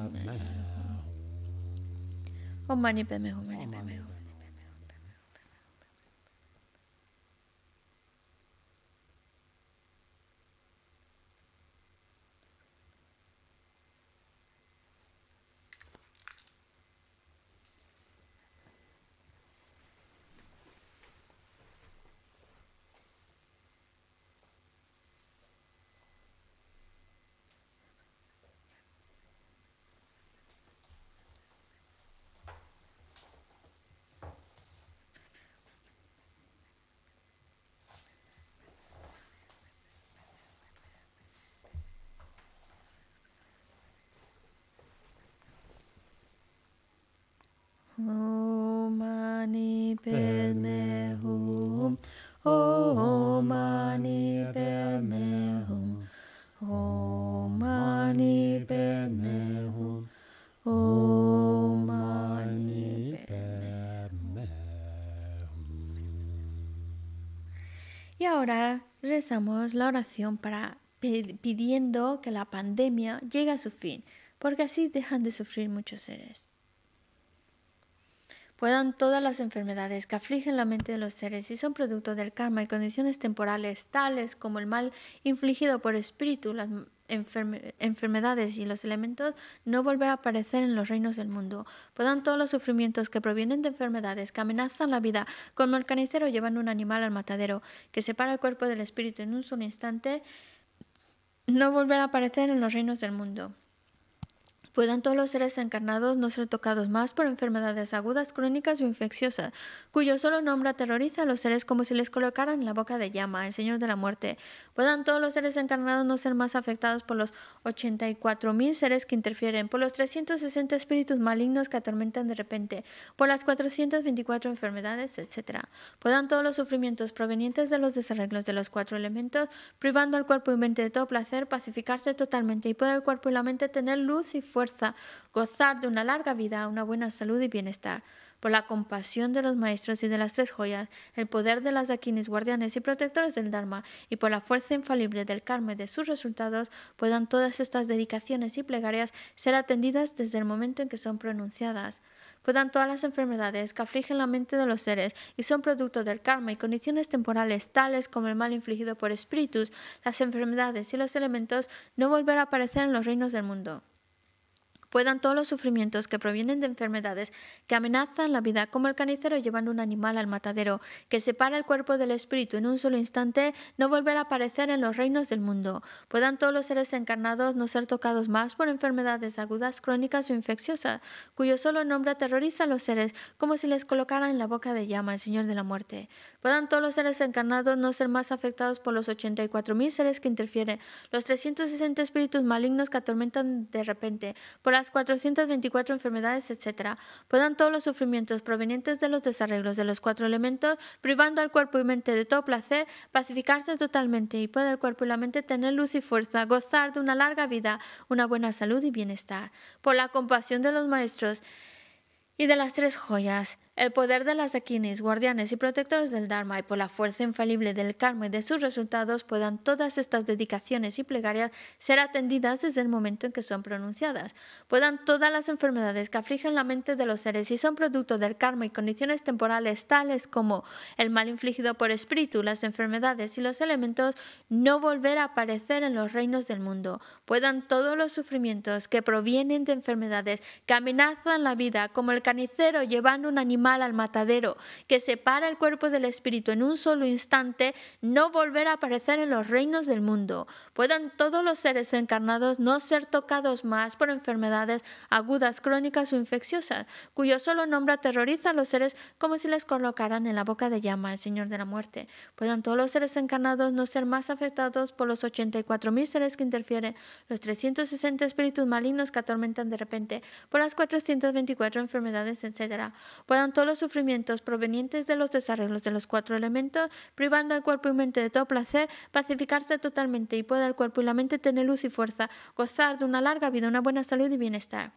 [SPEAKER 1] वो मनी पे में हूँ मनी पे में empezamos la oración para, pidiendo que la pandemia llegue a su fin, porque así dejan de sufrir muchos seres. Puedan todas las enfermedades que afligen la mente de los seres y son producto del karma y condiciones temporales tales como el mal infligido por espíritu, las enfermedades y los elementos no volver a aparecer en los reinos del mundo. Puedan todos los sufrimientos que provienen de enfermedades que amenazan la vida, como el canicero llevan un animal al matadero, que separa el cuerpo del espíritu en un solo instante, no volver a aparecer en los reinos del mundo. Puedan todos los seres encarnados no ser tocados más por enfermedades agudas, crónicas o infecciosas, cuyo solo nombre aterroriza a los seres como si les colocaran en la boca de llama, el Señor de la Muerte. Puedan todos los seres encarnados no ser más afectados por los 84.000 seres que interfieren, por los 360 espíritus malignos que atormentan de repente, por las 424 enfermedades, etc. Puedan todos los sufrimientos provenientes de los desarreglos de los cuatro elementos, privando al cuerpo y mente de todo placer, pacificarse totalmente y poder el cuerpo y la mente tener luz y fuerza gozar de una larga vida, una buena salud y bienestar. Por la compasión de los maestros y de las tres joyas, el poder de las dakinis, guardianes y protectores del Dharma, y por la fuerza infalible del karma y de sus resultados, puedan todas estas dedicaciones y plegarias ser atendidas desde el momento en que son pronunciadas. Puedan todas las enfermedades que afligen la mente de los seres y son producto del karma y condiciones temporales tales como el mal infligido por espíritus, las enfermedades y los elementos no volver a aparecer en los reinos del mundo puedan todos los sufrimientos que provienen de enfermedades que amenazan la vida, como el carnicero llevando un animal al matadero, que separa el cuerpo del espíritu en un solo instante, no volver a aparecer en los reinos del mundo. Puedan todos los seres encarnados no ser tocados más por enfermedades agudas, crónicas o infecciosas, cuyo solo nombre aterroriza a los seres, como si les colocara en la boca de llama el Señor de la Muerte. Puedan todos los seres encarnados no ser más afectados por los 84.000 seres que interfieren, los 360 espíritus malignos que atormentan de repente, por 424 enfermedades, etc., puedan todos los sufrimientos provenientes de los desarreglos de los cuatro elementos, privando al cuerpo y mente de todo placer, pacificarse totalmente y pueda el cuerpo y la mente tener luz y fuerza, gozar de una larga vida, una buena salud y bienestar. Por la compasión de los maestros y de las tres joyas, el poder de las Akinis, guardianes y protectores del Dharma y por la fuerza infalible del karma y de sus resultados puedan todas estas dedicaciones y plegarias ser atendidas desde el momento en que son pronunciadas. Puedan todas las enfermedades que afligen la mente de los seres y son producto del karma y condiciones temporales tales como el mal infligido por espíritu, las enfermedades y los elementos no volver a aparecer en los reinos del mundo. Puedan todos los sufrimientos que provienen de enfermedades que amenazan la vida como el carnicero llevando un animal al matadero, que separa el cuerpo del espíritu en un solo instante, no volver a aparecer en los reinos del mundo. Puedan todos los seres encarnados no ser tocados más por enfermedades agudas, crónicas o infecciosas, cuyo solo nombre aterroriza a los seres como si les colocaran en la boca de llama el Señor de la Muerte. Puedan todos los seres encarnados no ser más afectados por los 84.000 seres que interfieren, los 360 espíritus malignos que atormentan de repente, por las 424 enfermedades, etcétera Puedan todos los sufrimientos provenientes de los desarreglos de los cuatro elementos, privando al cuerpo y mente de todo placer, pacificarse totalmente y pueda el cuerpo y la mente tener luz y fuerza, gozar de una larga vida, una buena salud y bienestar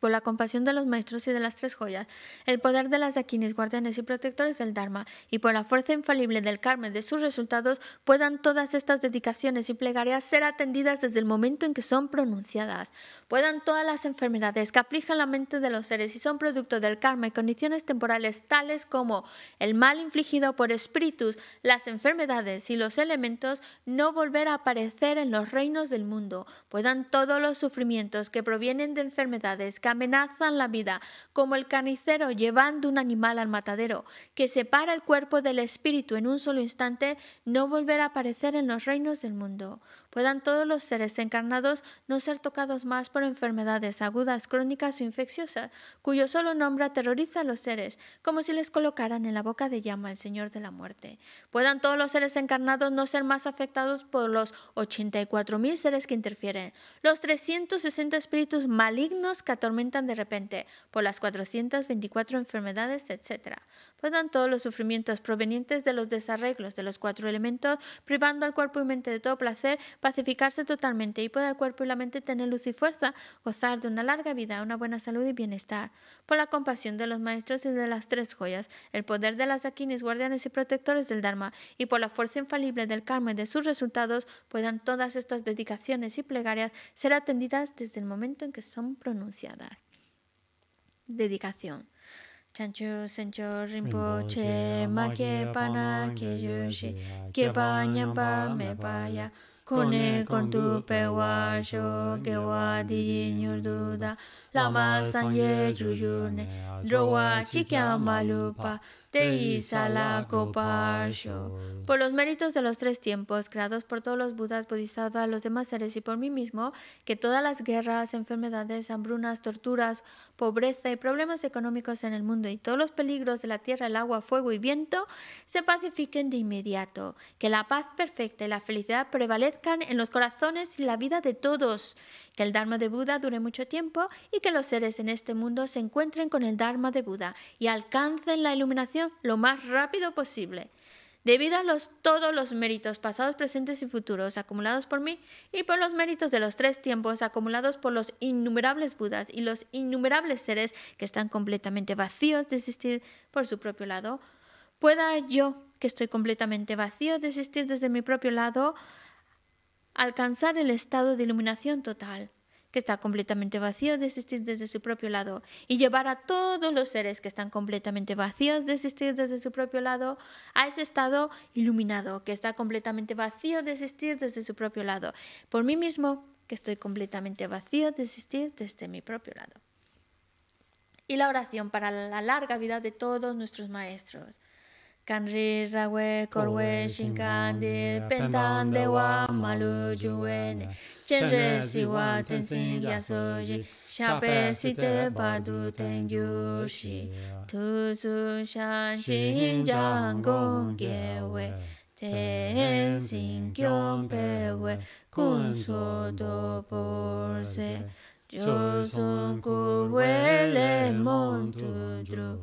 [SPEAKER 1] por la compasión de los maestros y de las tres joyas, el poder de las dakinis, guardianes y protectores del Dharma, y por la fuerza infalible del karma de sus resultados, puedan todas estas dedicaciones y plegarias ser atendidas desde el momento en que son pronunciadas. Puedan todas las enfermedades que aflijan la mente de los seres y son producto del karma y condiciones temporales tales como el mal infligido por espíritus, las enfermedades y los elementos, no volver a aparecer en los reinos del mundo. Puedan todos los sufrimientos que provienen de enfermedades amenazan la vida, como el carnicero llevando un animal al matadero, que separa el cuerpo del espíritu en un solo instante, no volverá a aparecer en los reinos del mundo. Puedan todos los seres encarnados no ser tocados más por enfermedades agudas, crónicas o infecciosas, cuyo solo nombre aterroriza a los seres, como si les colocaran en la boca de llama el Señor de la Muerte. Puedan todos los seres encarnados no ser más afectados por los 84.000 seres que interfieren, los 360 espíritus malignos que atormentan de repente, por las 424 enfermedades, etc. Puedan todos los sufrimientos provenientes de los desarreglos de los cuatro elementos, privando al cuerpo y mente de todo placer, pacificarse totalmente y pueda el cuerpo y la mente tener luz y fuerza, gozar de una larga vida, una buena salud y bienestar. Por la compasión de los maestros y de las tres joyas, el poder de las dakinis, guardianes y protectores del Dharma, y por la fuerza infalible del karma y de sus resultados, puedan todas estas dedicaciones y plegarias ser atendidas desde el momento en que son pronunciadas. Dedicación. Chancho, Sencho Rinpoche, que Pana, pa me Mepaya. Kone kontu pewa sho gewa di nyurdu da lama sanye juyune drowa chikya malupa te Por los méritos de los tres tiempos creados por todos los Budas, Bodhisattvas, los demás seres y por mí mismo, que todas las guerras, enfermedades, hambrunas, torturas, pobreza y problemas económicos en el mundo y todos los peligros de la tierra, el agua, fuego y viento se pacifiquen de inmediato. Que la paz perfecta y la felicidad prevalezcan en los corazones y la vida de todos. Que el Dharma de Buda dure mucho tiempo y que los seres en este mundo se encuentren con el Dharma de Buda y alcancen la iluminación lo más rápido posible, debido a los, todos los méritos pasados, presentes y futuros acumulados por mí y por los méritos de los tres tiempos acumulados por los innumerables Budas y los innumerables seres que están completamente vacíos de existir por su propio lado, pueda yo, que estoy completamente vacío de existir desde mi propio lado, alcanzar el estado de iluminación total que está completamente vacío de existir desde su propio lado, y llevar a todos los seres que están completamente vacíos de existir desde su propio lado a ese estado iluminado, que está completamente vacío de existir desde su propio lado, por mí mismo, que estoy completamente vacío de existir desde mi propio lado. Y la oración para la larga vida de todos nuestros maestros kanri rawe korwe shinkandi pendande wa
[SPEAKER 2] malu juwene chenre siwa tensin gyasoji shape site badu tengyushi
[SPEAKER 1] tuzu shanshin janggong gewe
[SPEAKER 2] tensin gyompewe kunso do porse Josun kuwele montudru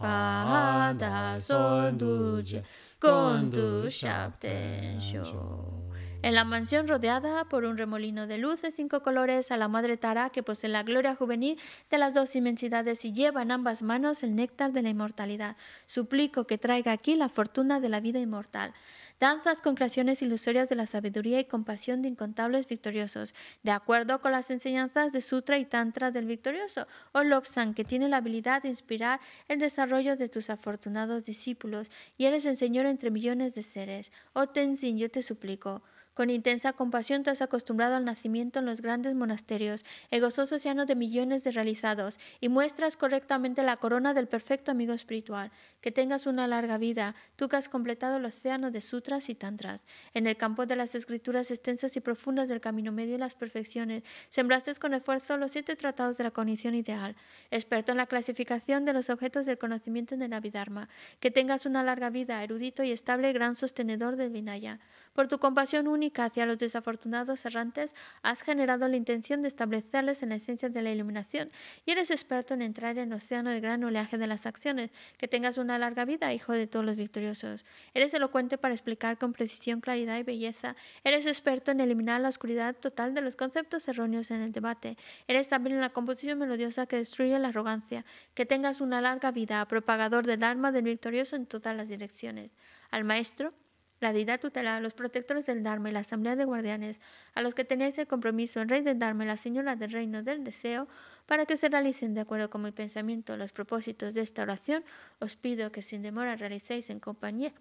[SPEAKER 2] Pahada Sonduje
[SPEAKER 1] Gondu
[SPEAKER 2] Shapten Shor.
[SPEAKER 1] En la mansión rodeada por un remolino de luz de cinco colores a la madre Tara que posee la gloria juvenil de las dos inmensidades y lleva en ambas manos el néctar de la inmortalidad. Suplico que traiga aquí la fortuna de la vida inmortal. Danzas con creaciones ilusorias de la sabiduría y compasión de incontables victoriosos, de acuerdo con las enseñanzas de Sutra y Tantra del victorioso, o Lobsang, que tiene la habilidad de inspirar el desarrollo de tus afortunados discípulos y eres el Señor entre millones de seres. O oh, Tenzin, yo te suplico. Con intensa compasión te has acostumbrado al nacimiento en los grandes monasterios, el gozoso océano de millones de realizados, y muestras correctamente la corona del perfecto amigo espiritual. Que tengas una larga vida, tú que has completado el océano de sutras y tantras. En el campo de las escrituras extensas y profundas del camino medio y las perfecciones, sembraste con esfuerzo los siete tratados de la cognición ideal. Experto en la clasificación de los objetos del conocimiento en el Abhidharma. Que tengas una larga vida, erudito y estable, gran sostenedor del Vinaya. Por tu compasión única, hacia los desafortunados errantes, has generado la intención de establecerles en la esencia de la iluminación y eres experto en entrar en el océano de gran oleaje de las acciones. Que tengas una larga vida, hijo de todos los victoriosos. Eres elocuente para explicar con precisión, claridad y belleza. Eres experto en eliminar la oscuridad total de los conceptos erróneos en el debate. Eres en la composición melodiosa que destruye la arrogancia. Que tengas una larga vida, propagador del alma del victorioso en todas las direcciones. Al maestro, la deidad tutelar, los protectores del Dharma y la asamblea de guardianes, a los que tenéis el compromiso el rey del Dharma y la señora del reino del deseo, para que se realicen de acuerdo con mi pensamiento los propósitos de esta oración, os pido que sin demora realicéis en compañía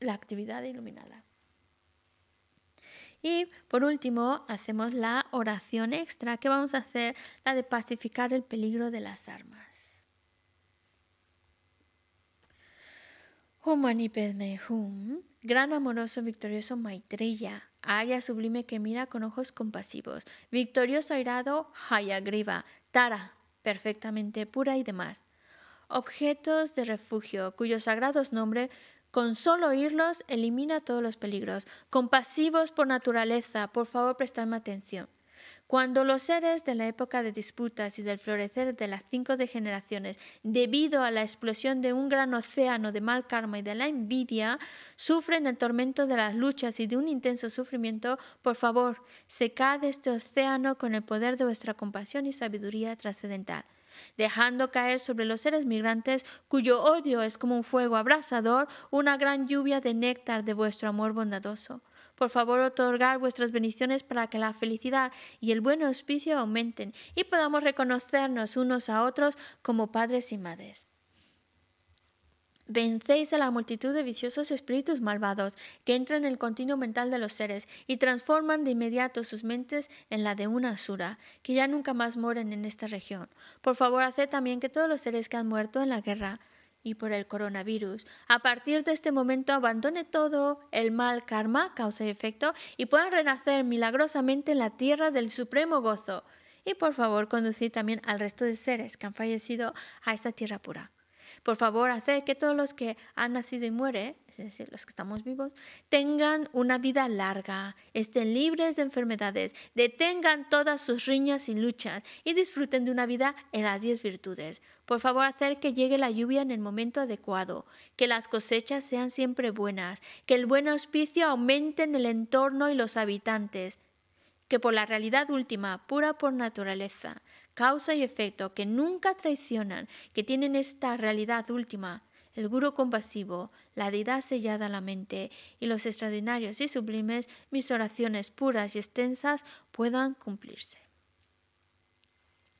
[SPEAKER 1] la actividad iluminada. Y por último, hacemos la oración extra que vamos a hacer, la de pacificar el peligro de las armas. hum, gran amoroso victorioso Maitreya, haya sublime que mira con ojos compasivos, victorioso airado griva Tara, perfectamente pura y demás. Objetos de refugio, cuyos sagrados nombres, con solo oírlos, elimina todos los peligros. Compasivos por naturaleza, por favor prestadme atención. Cuando los seres de la época de disputas y del florecer de las cinco generaciones debido a la explosión de un gran océano de mal karma y de la envidia, sufren el tormento de las luchas y de un intenso sufrimiento, por favor, secad este océano con el poder de vuestra compasión y sabiduría trascendental dejando caer sobre los seres migrantes, cuyo odio es como un fuego abrasador, una gran lluvia de néctar de vuestro amor bondadoso. Por favor, otorgar vuestras bendiciones para que la felicidad y el buen auspicio aumenten y podamos reconocernos unos a otros como padres y madres. Vencéis a la multitud de viciosos espíritus malvados que entran en el continuo mental de los seres y transforman de inmediato sus mentes en la de una asura, que ya nunca más moren en esta región. Por favor, haced también que todos los seres que han muerto en la guerra y por el coronavirus. A partir de este momento abandone todo el mal karma, causa y efecto, y pueda renacer milagrosamente en la tierra del supremo gozo. Y por favor, conducir también al resto de seres que han fallecido a esta tierra pura por favor, hacer que todos los que han nacido y mueren, es decir, los que estamos vivos, tengan una vida larga, estén libres de enfermedades, detengan todas sus riñas y luchas y disfruten de una vida en las diez virtudes. Por favor, hacer que llegue la lluvia en el momento adecuado, que las cosechas sean siempre buenas, que el buen auspicio aumente en el entorno y los habitantes, que por la realidad última, pura por naturaleza, causa y efecto, que nunca traicionan, que tienen esta realidad última, el guru compasivo, la deidad sellada a la mente y los extraordinarios y sublimes, mis oraciones puras y extensas puedan cumplirse.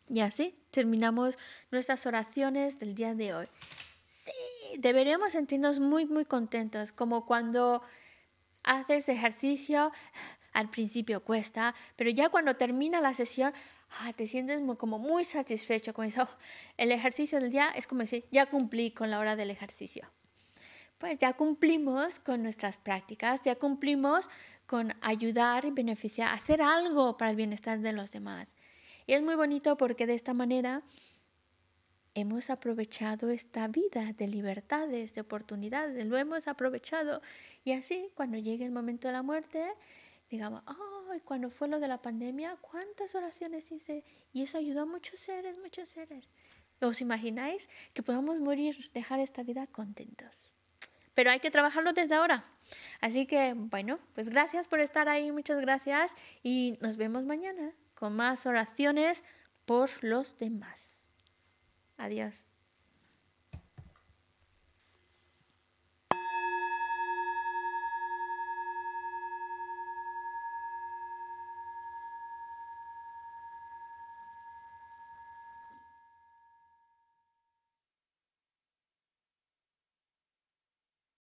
[SPEAKER 1] Y así terminamos nuestras oraciones del día de hoy. Sí, deberíamos sentirnos muy, muy contentos, como cuando haces ejercicio, al principio cuesta, pero ya cuando termina la sesión, Ah, te sientes como muy satisfecho con eso. El ejercicio del día es como decir, ya cumplí con la hora del ejercicio. Pues ya cumplimos con nuestras prácticas, ya cumplimos con ayudar y beneficiar, hacer algo para el bienestar de los demás. Y es muy bonito porque de esta manera hemos aprovechado esta vida de libertades, de oportunidades, lo hemos aprovechado. Y así, cuando llegue el momento de la muerte, digamos, ay, cuando fue lo de la pandemia, ¿cuántas oraciones hice? Y eso ayudó a muchos seres, muchos seres. ¿Os imagináis que podamos morir, dejar esta vida contentos? Pero hay que trabajarlo desde ahora. Así que, bueno, pues gracias por estar ahí, muchas gracias y nos vemos mañana con más oraciones por los demás. Adiós.